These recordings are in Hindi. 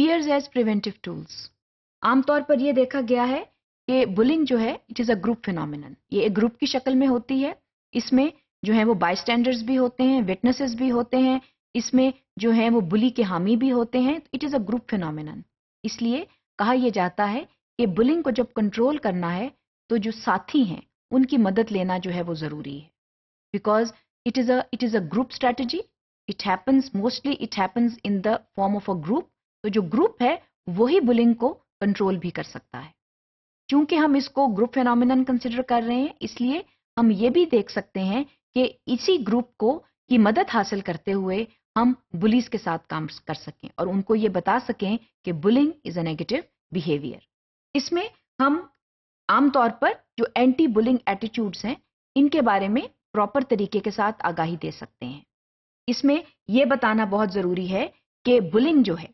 appears as preventive tools. आमतौर पर यह देखा गया है कि बुलिंग जो है it is a group phenomenon ये एक ग्रुप की शक्ल में होती है इसमें जो है वो बाईस्टैंडर्स भी होते हैं विटनेसेस भी होते हैं इसमें जो है वो बुली के हामी भी होते हैं it is a group phenomenon इसलिए कहा यह जाता है कि बुलिंग को जब कंट्रोल करना है तो जो साथी हैं उनकी मदद लेना जो है वो ज़रूरी है because it is a it is a group strategy it happens mostly it happens in the form of a group तो जो ग्रुप है वही बुलिंग को कंट्रोल भी कर सकता है क्योंकि हम इसको ग्रुप फेनोमिन कंसिडर कर रहे हैं इसलिए हम ये भी देख सकते हैं कि इसी ग्रुप को की मदद हासिल करते हुए हम बुलिस के साथ काम कर सकें और उनको ये बता सकें कि bullying is a negative behaviour इसमें हम आमतौर पर जो एंटी बुलिंग एटीट्यूड्स हैं इनके बारे में प्रॉपर तरीके के साथ आगाही दे सकते हैं इसमें यह बताना बहुत ज़रूरी है कि बुलिंग जो है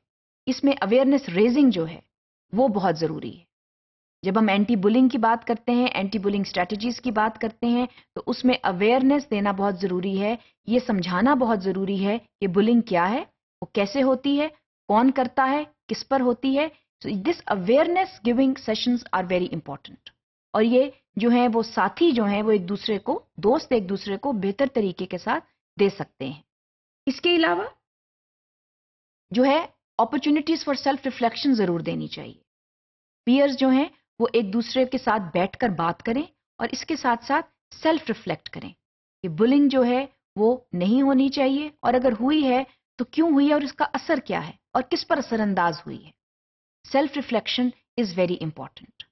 इसमें अवेयरनेस रेजिंग जो है वो बहुत ज़रूरी है जब हम एंटी बुलिंग की बात करते हैं एंटी बुलिंग स्ट्रैटेजीज की बात करते हैं तो उसमें अवेयरनेस देना बहुत ज़रूरी है ये समझाना बहुत ज़रूरी है कि बुलिंग क्या है वो कैसे होती है कौन करता है किस पर होती है so this awareness giving sessions are very important और ये जो है वो साथी जो है वो एक दूसरे को दोस्त एक दूसरे को बेहतर तरीके के साथ दे सकते हैं इसके अलावा जो है अपॉर्चुनिटीज फॉर सेल्फ रिफ्लेक्शन जरूर देनी चाहिए पीयर्स जो हैं वो एक दूसरे के साथ बैठकर बात करें और इसके साथ साथ सेल्फ रिफ्लेक्ट करें कि बुलिंग जो है वो नहीं होनी चाहिए और अगर हुई है तो क्यों हुई है और इसका असर क्या है और किस पर असरअंदाज हुई है self reflection is very important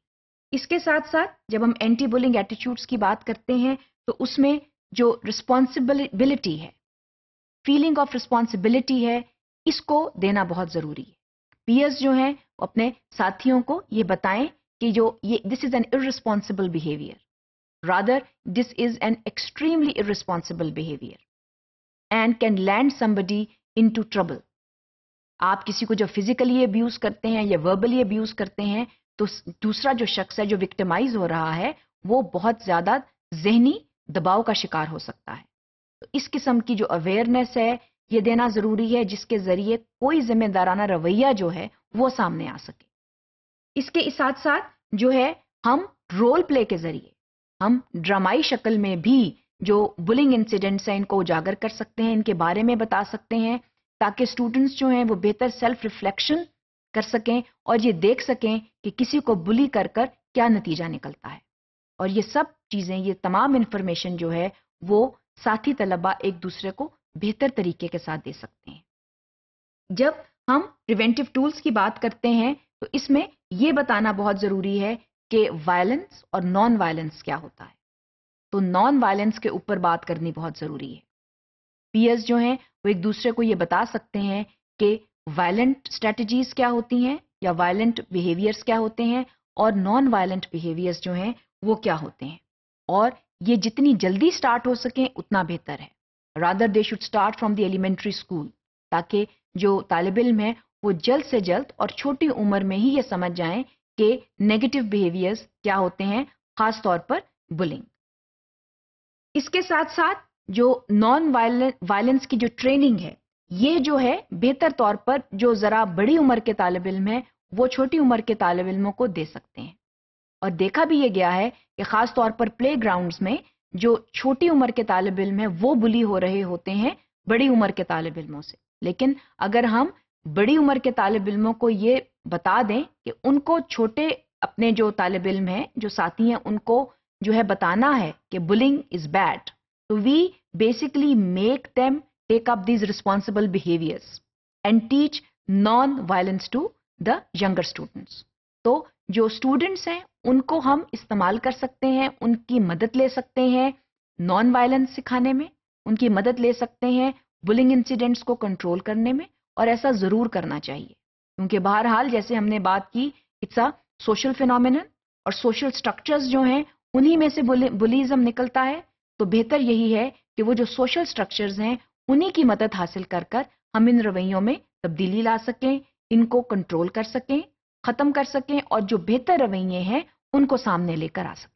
इसके साथ साथ जब हम एंटी बुलिंग एटीट्यूड्स की बात करते हैं तो उसमें जो रिस्पॉन्सिबिलिटी है फीलिंग ऑफ रिस्पॉन्सिबिलिटी है इसको देना बहुत ज़रूरी है पीयर्स जो हैं अपने साथियों को ये बताएं कि जो ये this is an irresponsible behaviour rather this is an extremely irresponsible behaviour and can land somebody into trouble आप किसी को जब फिजिकली अब्यूज़ करते हैं या वर्बली अब्यूज़ करते हैं तो दूसरा जो शख्स है जो विक्टिमाइज हो रहा है वो बहुत ज़्यादा जहनी दबाव का शिकार हो सकता है तो इस किस्म की जो अवेयरनेस है ये देना ज़रूरी है जिसके ज़रिए कोई जिम्मेदाराना रवैया जो है वो सामने आ सके इसके साथ साथ जो है हम रोल प्ले के ज़रिए हम ड्रामाई शक्ल में भी जो बुलिंग इंसिडेंट्स हैं इनको उजागर कर सकते हैं इनके बारे में बता सकते हैं ताकि स्टूडेंट्स जो हैं वो बेहतर सेल्फ रिफ्लेक्शन कर सकें और ये देख सकें कि किसी को बुली कर कर क्या नतीजा निकलता है और ये सब चीज़ें ये तमाम इन्फॉर्मेशन जो है वो साथी तलबा एक दूसरे को बेहतर तरीके के साथ दे सकते हैं जब हम प्रिवेंटिव टूल्स की बात करते हैं तो इसमें यह बताना बहुत ज़रूरी है कि वायलेंस और नॉन वायलेंस क्या होता है तो नॉन वायलेंस के ऊपर बात करनी बहुत ज़रूरी है पीएस जो हैं वो एक दूसरे को ये बता सकते हैं कि वायलेंट स्ट्रेटजीज क्या होती हैं या वायलेंट बिहेवियर्स क्या होते हैं और नॉन वायलेंट बिहेवियर्स जो हैं वो क्या होते हैं और ये जितनी जल्दी स्टार्ट हो सके उतना बेहतर है rather they should start from the elementary school ताकि जो तालब इम है वो जल्द से जल्द और छोटी उम्र में ही ये समझ जाएं कि नेगेटिव बिहेवियर्स क्या होते हैं खास तौर पर बुलिंग इसके साथ साथ जो नॉन वायलेंस की जो ट्रेनिंग है ये जो है बेहतर तौर पर जो ज़रा बड़ी उम्र के तालब इम है वो छोटी उम्र के तालब इलमों को दे सकते हैं और देखा भी यह गया है कि खास तौर पर प्ले ग्राउंड में जो छोटी उम्र के तालब इल्म है वो बुली हो रहे होते हैं बड़ी उम्र के तालब इलमों से लेकिन अगर हम बड़ी उम्र के तालब इलमों को ये बता दें कि उनको छोटे अपने जो तालब इल्म हैं जो साथी हैं उनको जो है बताना है कि बुलिंग इज़ बैड तो we basically make them take up these responsible behaviours and teach non violence to the younger students तो जो स्टूडेंट्स हैं उनको हम इस्तेमाल कर सकते हैं उनकी मदद ले सकते हैं नॉन वायलेंस सिखाने में उनकी मदद ले सकते हैं बुलिंग इंसिडेंट्स को कंट्रोल करने में और ऐसा ज़रूर करना चाहिए क्योंकि बहरहाल जैसे हमने बात की इट्स अ सोशल फिनोमिन और सोशल स्ट्रक्चर्स जो हैं उन्हीं में से बुलिज्म निकलता है तो बेहतर यही है कि वो जो सोशल स्ट्रक्चर्स हैं उन्हीं की मदद हासिल कर कर हम इन रवैयों में तब्दीली ला सकें इनको कंट्रोल कर सकें ख़त्म कर सकें और जो बेहतर रवैये हैं उनको सामने लेकर आ सकें